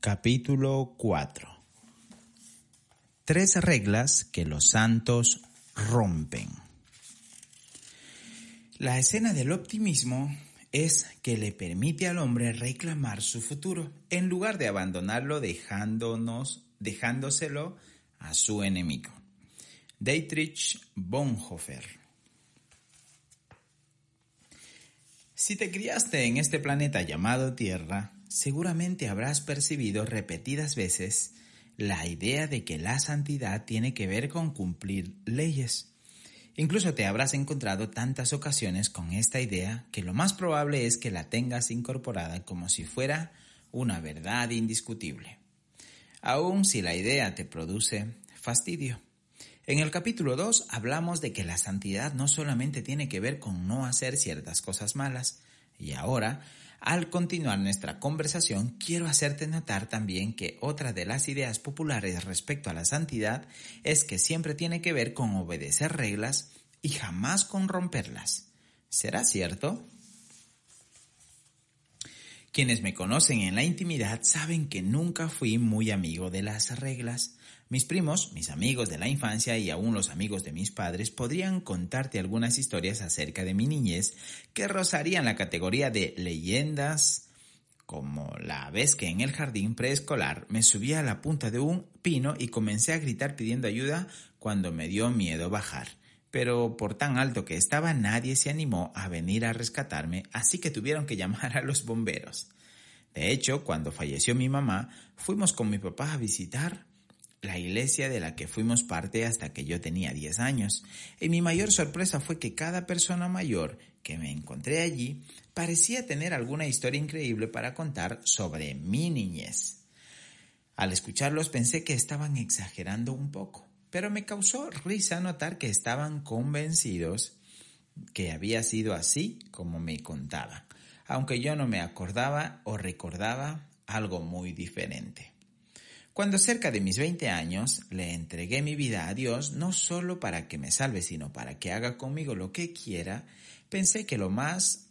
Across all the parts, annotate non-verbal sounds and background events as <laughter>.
Capítulo 4 Tres reglas que los santos rompen. La escena del optimismo es que le permite al hombre reclamar su futuro en lugar de abandonarlo dejándonos, dejándoselo a su enemigo. Dietrich Bonhoeffer. Si te criaste en este planeta llamado Tierra, seguramente habrás percibido repetidas veces la idea de que la santidad tiene que ver con cumplir leyes. Incluso te habrás encontrado tantas ocasiones con esta idea que lo más probable es que la tengas incorporada como si fuera una verdad indiscutible. Aun si la idea te produce fastidio. En el capítulo 2 hablamos de que la santidad no solamente tiene que ver con no hacer ciertas cosas malas, y ahora al continuar nuestra conversación, quiero hacerte notar también que otra de las ideas populares respecto a la santidad es que siempre tiene que ver con obedecer reglas y jamás con romperlas. ¿Será cierto? Quienes me conocen en la intimidad saben que nunca fui muy amigo de las reglas. Mis primos, mis amigos de la infancia y aún los amigos de mis padres podrían contarte algunas historias acerca de mi niñez que rozarían la categoría de leyendas, como la vez que en el jardín preescolar me subí a la punta de un pino y comencé a gritar pidiendo ayuda cuando me dio miedo bajar pero por tan alto que estaba nadie se animó a venir a rescatarme, así que tuvieron que llamar a los bomberos. De hecho, cuando falleció mi mamá, fuimos con mi papá a visitar la iglesia de la que fuimos parte hasta que yo tenía 10 años, y mi mayor sorpresa fue que cada persona mayor que me encontré allí parecía tener alguna historia increíble para contar sobre mi niñez. Al escucharlos pensé que estaban exagerando un poco, pero me causó risa notar que estaban convencidos que había sido así como me contaba, aunque yo no me acordaba o recordaba algo muy diferente. Cuando cerca de mis 20 años le entregué mi vida a Dios, no solo para que me salve, sino para que haga conmigo lo que quiera, pensé que lo más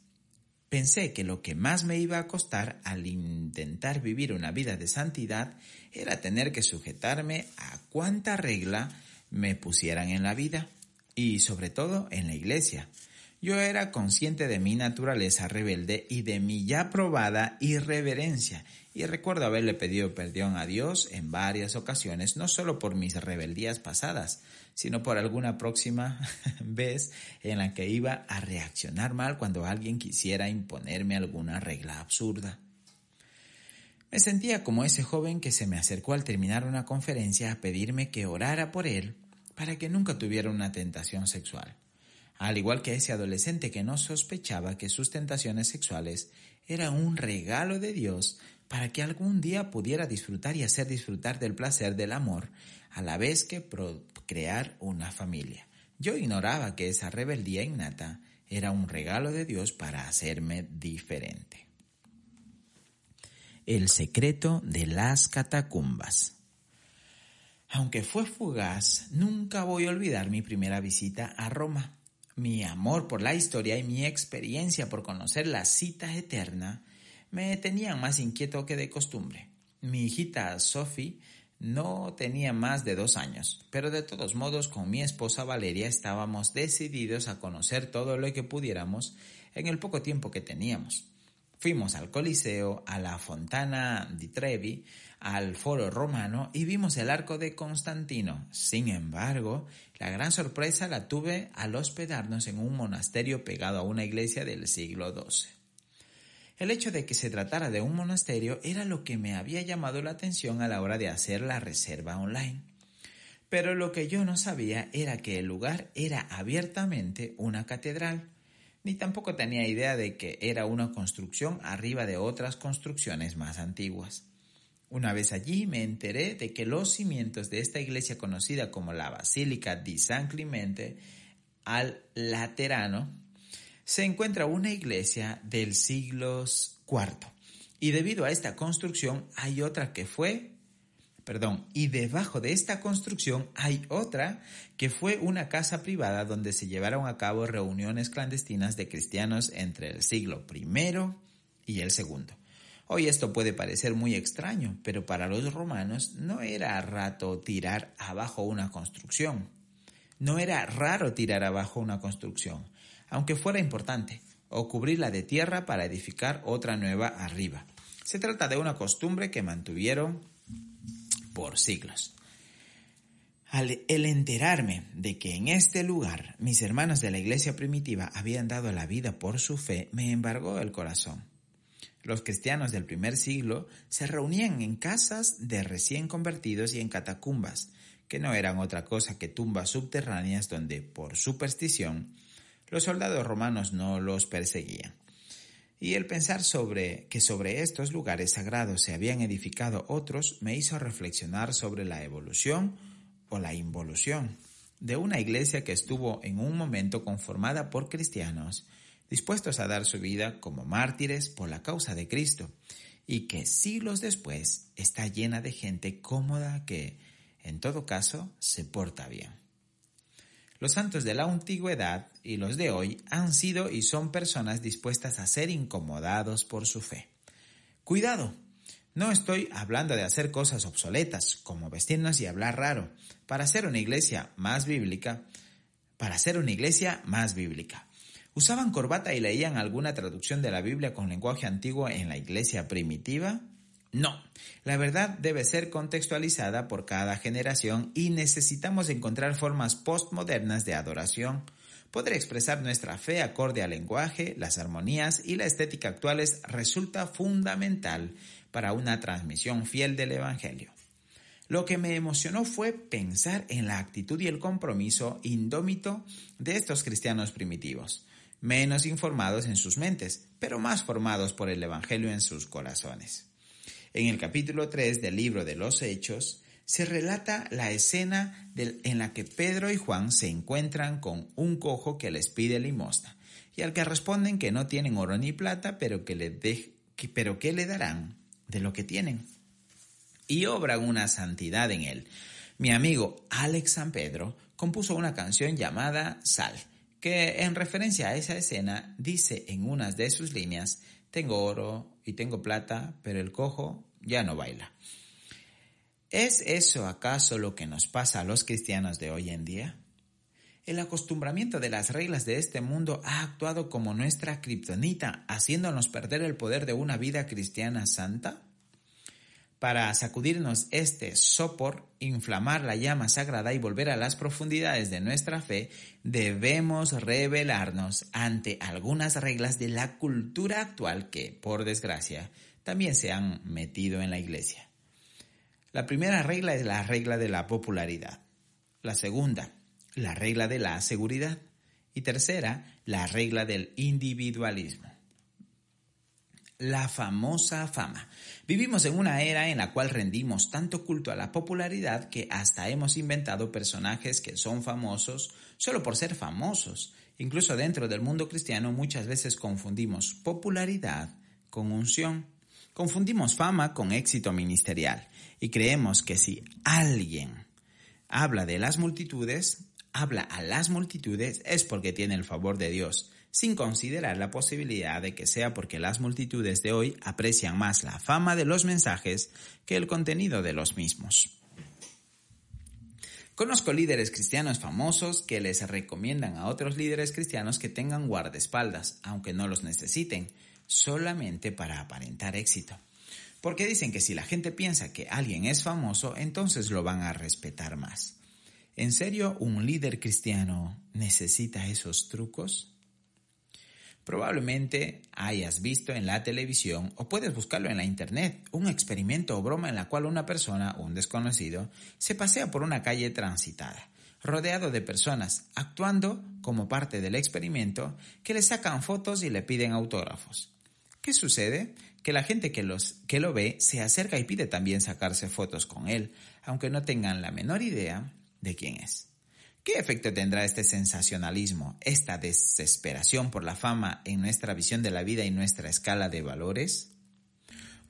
Pensé que lo que más me iba a costar al intentar vivir una vida de santidad era tener que sujetarme a cuánta regla me pusieran en la vida y sobre todo en la iglesia, yo era consciente de mi naturaleza rebelde y de mi ya probada irreverencia, y recuerdo haberle pedido perdón a Dios en varias ocasiones, no solo por mis rebeldías pasadas, sino por alguna próxima <laughs> vez en la que iba a reaccionar mal cuando alguien quisiera imponerme alguna regla absurda. Me sentía como ese joven que se me acercó al terminar una conferencia a pedirme que orara por él para que nunca tuviera una tentación sexual al igual que ese adolescente que no sospechaba que sus tentaciones sexuales eran un regalo de Dios para que algún día pudiera disfrutar y hacer disfrutar del placer del amor, a la vez que crear una familia. Yo ignoraba que esa rebeldía innata era un regalo de Dios para hacerme diferente. El secreto de las catacumbas. Aunque fue fugaz, nunca voy a olvidar mi primera visita a Roma. Mi amor por la historia y mi experiencia por conocer la cita eterna me tenían más inquieto que de costumbre. Mi hijita Sophie no tenía más de dos años, pero de todos modos con mi esposa Valeria estábamos decididos a conocer todo lo que pudiéramos en el poco tiempo que teníamos. Fuimos al Coliseo, a la Fontana di Trevi, al Foro Romano y vimos el arco de Constantino. Sin embargo, la gran sorpresa la tuve al hospedarnos en un monasterio pegado a una iglesia del siglo XII. El hecho de que se tratara de un monasterio era lo que me había llamado la atención a la hora de hacer la reserva online. Pero lo que yo no sabía era que el lugar era abiertamente una catedral ni tampoco tenía idea de que era una construcción arriba de otras construcciones más antiguas. Una vez allí me enteré de que los cimientos de esta iglesia conocida como la Basílica di San Clemente al Laterano se encuentra una iglesia del siglo IV. Y debido a esta construcción hay otra que fue perdón, y debajo de esta construcción hay otra que fue una casa privada donde se llevaron a cabo reuniones clandestinas de cristianos entre el siglo I y el II. Hoy esto puede parecer muy extraño, pero para los romanos no era rato tirar abajo una construcción. No era raro tirar abajo una construcción, aunque fuera importante, o cubrirla de tierra para edificar otra nueva arriba. Se trata de una costumbre que mantuvieron por siglos. Al el enterarme de que en este lugar mis hermanos de la iglesia primitiva habían dado la vida por su fe, me embargó el corazón. Los cristianos del primer siglo se reunían en casas de recién convertidos y en catacumbas, que no eran otra cosa que tumbas subterráneas donde, por superstición, los soldados romanos no los perseguían. Y el pensar sobre que sobre estos lugares sagrados se habían edificado otros me hizo reflexionar sobre la evolución o la involución de una iglesia que estuvo en un momento conformada por cristianos, dispuestos a dar su vida como mártires por la causa de Cristo, y que siglos después está llena de gente cómoda que, en todo caso, se porta bien. Los santos de la antigüedad y los de hoy han sido y son personas dispuestas a ser incomodados por su fe. Cuidado, no estoy hablando de hacer cosas obsoletas, como vestirnos y hablar raro, para ser una iglesia más bíblica, para ser una iglesia más bíblica. Usaban corbata y leían alguna traducción de la Biblia con lenguaje antiguo en la iglesia primitiva. No, la verdad debe ser contextualizada por cada generación y necesitamos encontrar formas postmodernas de adoración, Poder expresar nuestra fe acorde al lenguaje, las armonías y la estética actuales resulta fundamental para una transmisión fiel del Evangelio. Lo que me emocionó fue pensar en la actitud y el compromiso indómito de estos cristianos primitivos, menos informados en sus mentes, pero más formados por el Evangelio en sus corazones. En el capítulo 3 del libro de los Hechos se relata la escena en la que Pedro y Juan se encuentran con un cojo que les pide limosna y al que responden que no tienen oro ni plata, pero que, le pero que le darán de lo que tienen. Y obran una santidad en él. Mi amigo Alex San Pedro compuso una canción llamada Sal que en referencia a esa escena dice en una de sus líneas, tengo oro y tengo plata, pero el cojo ya no baila. ¿Es eso acaso lo que nos pasa a los cristianos de hoy en día? El acostumbramiento de las reglas de este mundo ha actuado como nuestra kriptonita, haciéndonos perder el poder de una vida cristiana santa? para sacudirnos este sopor, inflamar la llama sagrada y volver a las profundidades de nuestra fe, debemos rebelarnos ante algunas reglas de la cultura actual que, por desgracia, también se han metido en la iglesia. La primera regla es la regla de la popularidad. La segunda, la regla de la seguridad. Y tercera, la regla del individualismo. La famosa fama. Vivimos en una era en la cual rendimos tanto culto a la popularidad que hasta hemos inventado personajes que son famosos solo por ser famosos. Incluso dentro del mundo cristiano muchas veces confundimos popularidad con unción. Confundimos fama con éxito ministerial y creemos que si alguien habla de las multitudes, habla a las multitudes es porque tiene el favor de Dios, sin considerar la posibilidad de que sea porque las multitudes de hoy aprecian más la fama de los mensajes que el contenido de los mismos. Conozco líderes cristianos famosos que les recomiendan a otros líderes cristianos que tengan guardaespaldas, aunque no los necesiten, solamente para aparentar éxito. Porque dicen que si la gente piensa que alguien es famoso, entonces lo van a respetar más. ¿En serio un líder cristiano necesita esos trucos? Probablemente hayas visto en la televisión o puedes buscarlo en la internet un experimento o broma en la cual una persona, un desconocido, se pasea por una calle transitada, rodeado de personas, actuando como parte del experimento, que le sacan fotos y le piden autógrafos. ¿Qué sucede? Que la gente que, los, que lo ve se acerca y pide también sacarse fotos con él, aunque no tengan la menor idea de quién es. ¿Qué efecto tendrá este sensacionalismo, esta desesperación por la fama en nuestra visión de la vida y nuestra escala de valores?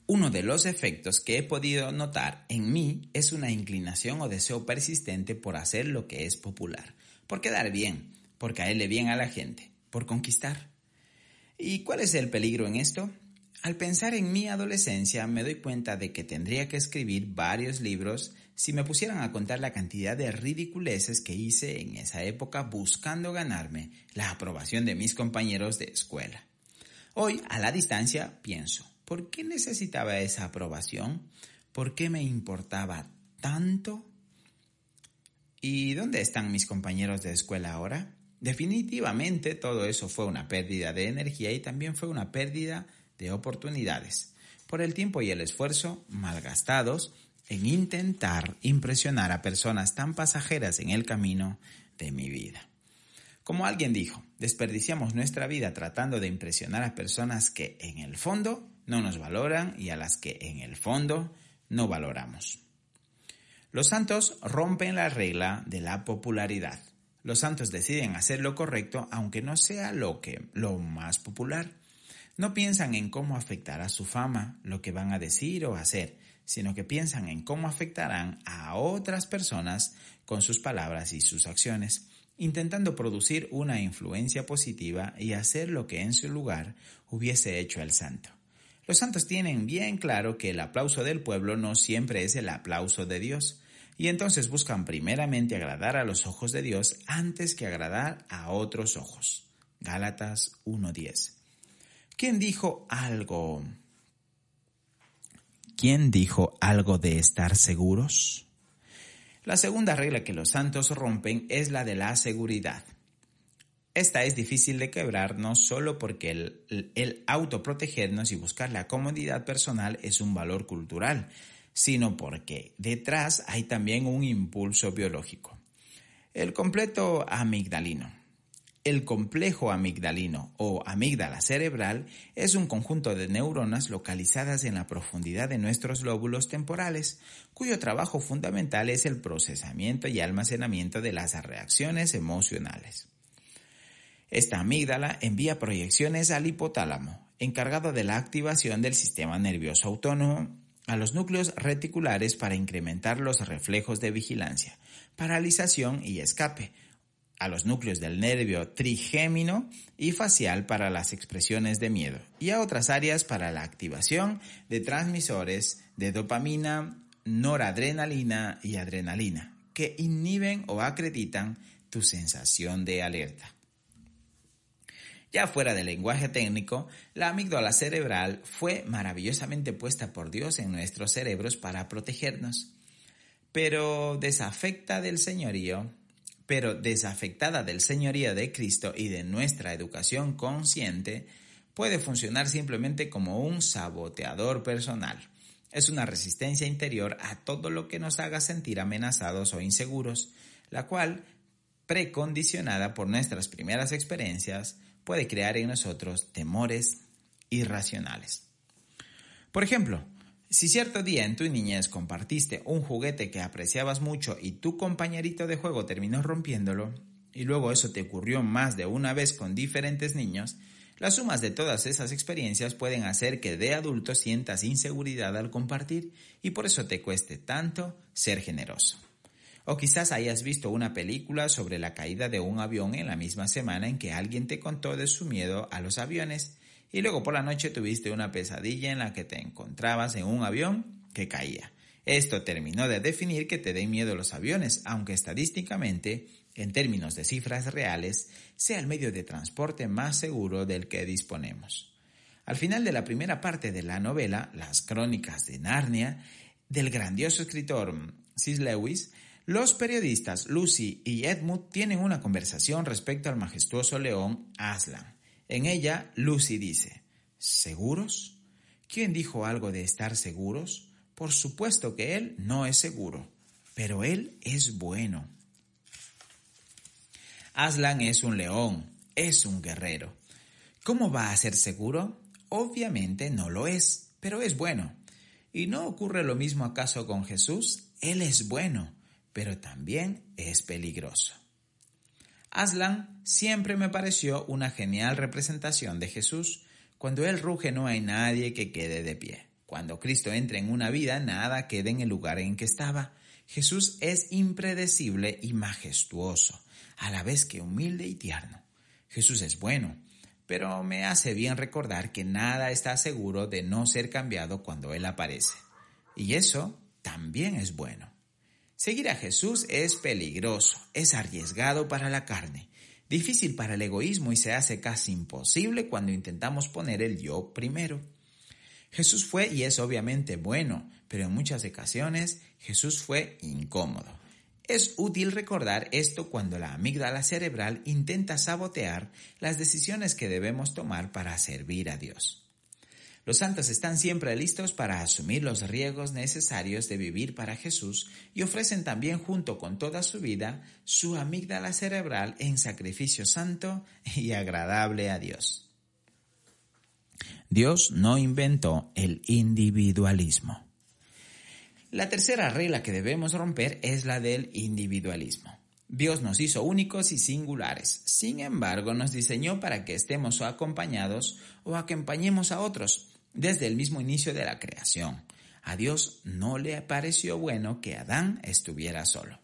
Uno de los efectos que he podido notar en mí es una inclinación o deseo persistente por hacer lo que es popular, por quedar bien, por caerle bien a la gente, por conquistar. ¿Y cuál es el peligro en esto? Al pensar en mi adolescencia me doy cuenta de que tendría que escribir varios libros si me pusieran a contar la cantidad de ridiculeces que hice en esa época buscando ganarme la aprobación de mis compañeros de escuela. Hoy, a la distancia, pienso, ¿por qué necesitaba esa aprobación? ¿Por qué me importaba tanto? ¿Y dónde están mis compañeros de escuela ahora? Definitivamente todo eso fue una pérdida de energía y también fue una pérdida de oportunidades. Por el tiempo y el esfuerzo malgastados, en intentar impresionar a personas tan pasajeras en el camino de mi vida. Como alguien dijo, desperdiciamos nuestra vida tratando de impresionar a personas que en el fondo no nos valoran y a las que en el fondo no valoramos. Los santos rompen la regla de la popularidad. Los santos deciden hacer lo correcto aunque no sea lo lo más popular. No piensan en cómo afectará su fama, lo que van a decir o hacer, sino que piensan en cómo afectarán a otras personas con sus palabras y sus acciones, intentando producir una influencia positiva y hacer lo que en su lugar hubiese hecho el santo. Los santos tienen bien claro que el aplauso del pueblo no siempre es el aplauso de Dios, y entonces buscan primeramente agradar a los ojos de Dios antes que agradar a otros ojos. Gálatas 1.10. ¿Quién dijo algo ¿Quién dijo algo de estar seguros? La segunda regla que los santos rompen es la de la seguridad. Esta es difícil de quebrar no solo porque el, el autoprotegernos y buscar la comodidad personal es un valor cultural, sino porque detrás hay también un impulso biológico. El completo amigdalino. El complejo amigdalino o amígdala cerebral es un conjunto de neuronas localizadas en la profundidad de nuestros lóbulos temporales, cuyo trabajo fundamental es el procesamiento y almacenamiento de las reacciones emocionales. Esta amígdala envía proyecciones al hipotálamo, encargado de la activación del sistema nervioso autónomo, a los núcleos reticulares para incrementar los reflejos de vigilancia, paralización y escape, a los núcleos del nervio trigémino y facial para las expresiones de miedo y a otras áreas para la activación de transmisores de dopamina, noradrenalina y adrenalina que inhiben o acreditan tu sensación de alerta. Ya fuera del lenguaje técnico, la amígdala cerebral fue maravillosamente puesta por Dios en nuestros cerebros para protegernos, pero desafecta del señorío pero desafectada del señorío de Cristo y de nuestra educación consciente, puede funcionar simplemente como un saboteador personal. Es una resistencia interior a todo lo que nos haga sentir amenazados o inseguros, la cual, precondicionada por nuestras primeras experiencias, puede crear en nosotros temores irracionales. Por ejemplo, si cierto día en tu niñez compartiste un juguete que apreciabas mucho y tu compañerito de juego terminó rompiéndolo, y luego eso te ocurrió más de una vez con diferentes niños, las sumas de todas esas experiencias pueden hacer que de adulto sientas inseguridad al compartir y por eso te cueste tanto ser generoso. O quizás hayas visto una película sobre la caída de un avión en la misma semana en que alguien te contó de su miedo a los aviones y luego por la noche tuviste una pesadilla en la que te encontrabas en un avión que caía. Esto terminó de definir que te den miedo los aviones, aunque estadísticamente, en términos de cifras reales, sea el medio de transporte más seguro del que disponemos. Al final de la primera parte de la novela, Las Crónicas de Narnia, del grandioso escritor Sis Lewis, los periodistas Lucy y Edmund tienen una conversación respecto al majestuoso león Aslan. En ella, Lucy dice, ¿seguros? ¿Quién dijo algo de estar seguros? Por supuesto que él no es seguro, pero él es bueno. Aslan es un león, es un guerrero. ¿Cómo va a ser seguro? Obviamente no lo es, pero es bueno. ¿Y no ocurre lo mismo acaso con Jesús? Él es bueno, pero también es peligroso. Aslan siempre me pareció una genial representación de Jesús. Cuando Él ruge no hay nadie que quede de pie. Cuando Cristo entra en una vida, nada queda en el lugar en que estaba. Jesús es impredecible y majestuoso, a la vez que humilde y tierno. Jesús es bueno, pero me hace bien recordar que nada está seguro de no ser cambiado cuando Él aparece. Y eso también es bueno. Seguir a Jesús es peligroso, es arriesgado para la carne, difícil para el egoísmo y se hace casi imposible cuando intentamos poner el yo primero. Jesús fue y es obviamente bueno, pero en muchas ocasiones Jesús fue incómodo. Es útil recordar esto cuando la amígdala cerebral intenta sabotear las decisiones que debemos tomar para servir a Dios. Los santos están siempre listos para asumir los riesgos necesarios de vivir para Jesús y ofrecen también junto con toda su vida su amígdala cerebral en sacrificio santo y agradable a Dios. Dios no inventó el individualismo. La tercera regla que debemos romper es la del individualismo. Dios nos hizo únicos y singulares, sin embargo nos diseñó para que estemos acompañados o acompañemos a otros, desde el mismo inicio de la creación. A Dios no le pareció bueno que Adán estuviera solo.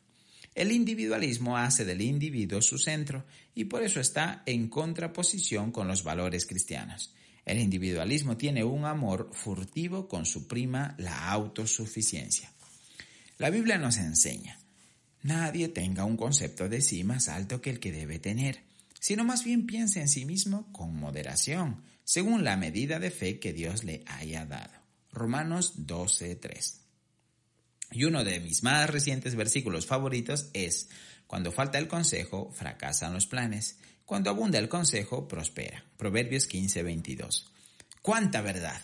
El individualismo hace del individuo su centro y por eso está en contraposición con los valores cristianos. El individualismo tiene un amor furtivo con su prima la autosuficiencia. La Biblia nos enseña, nadie tenga un concepto de sí más alto que el que debe tener, sino más bien piense en sí mismo con moderación, según la medida de fe que Dios le haya dado. Romanos 12:3. Y uno de mis más recientes versículos favoritos es, cuando falta el consejo, fracasan los planes. Cuando abunda el consejo, prospera. Proverbios 15:22. ¡Cuánta verdad!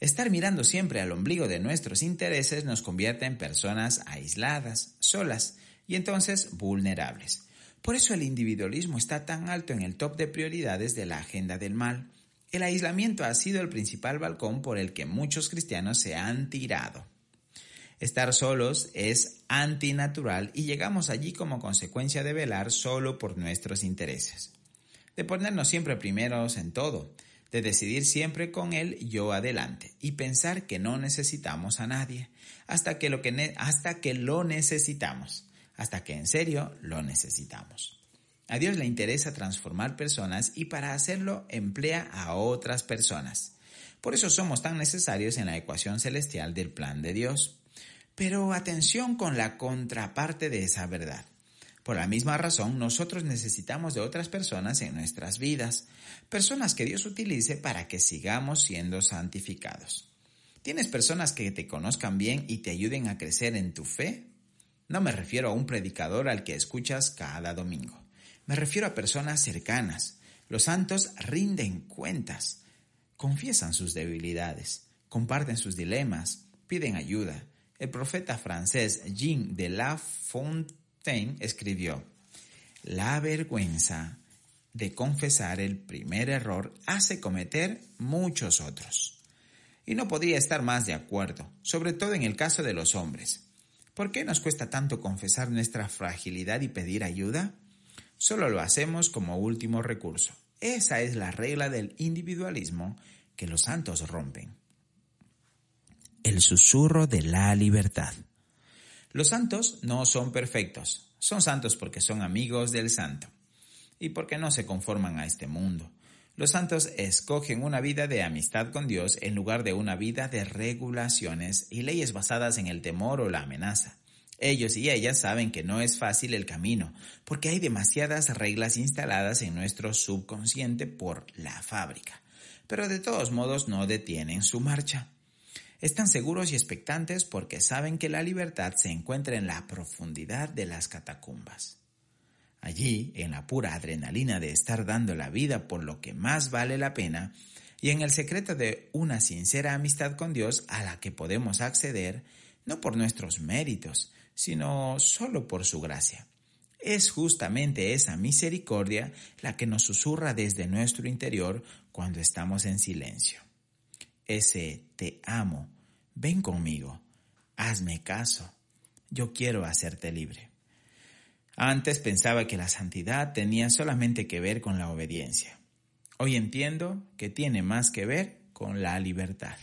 Estar mirando siempre al ombligo de nuestros intereses nos convierte en personas aisladas, solas y entonces vulnerables. Por eso el individualismo está tan alto en el top de prioridades de la agenda del mal. El aislamiento ha sido el principal balcón por el que muchos cristianos se han tirado. Estar solos es antinatural y llegamos allí como consecuencia de velar solo por nuestros intereses, de ponernos siempre primeros en todo, de decidir siempre con el yo adelante y pensar que no necesitamos a nadie hasta que, lo hasta que lo necesitamos, hasta que en serio lo necesitamos. A Dios le interesa transformar personas y para hacerlo emplea a otras personas. Por eso somos tan necesarios en la ecuación celestial del plan de Dios. Pero atención con la contraparte de esa verdad. Por la misma razón, nosotros necesitamos de otras personas en nuestras vidas, personas que Dios utilice para que sigamos siendo santificados. ¿Tienes personas que te conozcan bien y te ayuden a crecer en tu fe? No me refiero a un predicador al que escuchas cada domingo. Me refiero a personas cercanas. Los santos rinden cuentas, confiesan sus debilidades, comparten sus dilemas, piden ayuda. El profeta francés Jean de La Fontaine escribió, La vergüenza de confesar el primer error hace cometer muchos otros. Y no podría estar más de acuerdo, sobre todo en el caso de los hombres. ¿Por qué nos cuesta tanto confesar nuestra fragilidad y pedir ayuda? Solo lo hacemos como último recurso. Esa es la regla del individualismo que los santos rompen. El susurro de la libertad. Los santos no son perfectos, son santos porque son amigos del santo y porque no se conforman a este mundo. Los santos escogen una vida de amistad con Dios en lugar de una vida de regulaciones y leyes basadas en el temor o la amenaza. Ellos y ellas saben que no es fácil el camino, porque hay demasiadas reglas instaladas en nuestro subconsciente por la fábrica, pero de todos modos no detienen su marcha. Están seguros y expectantes porque saben que la libertad se encuentra en la profundidad de las catacumbas. Allí, en la pura adrenalina de estar dando la vida por lo que más vale la pena, y en el secreto de una sincera amistad con Dios a la que podemos acceder, no por nuestros méritos, sino solo por su gracia. Es justamente esa misericordia la que nos susurra desde nuestro interior cuando estamos en silencio. Ese te amo, ven conmigo, hazme caso, yo quiero hacerte libre. Antes pensaba que la santidad tenía solamente que ver con la obediencia. Hoy entiendo que tiene más que ver con la libertad.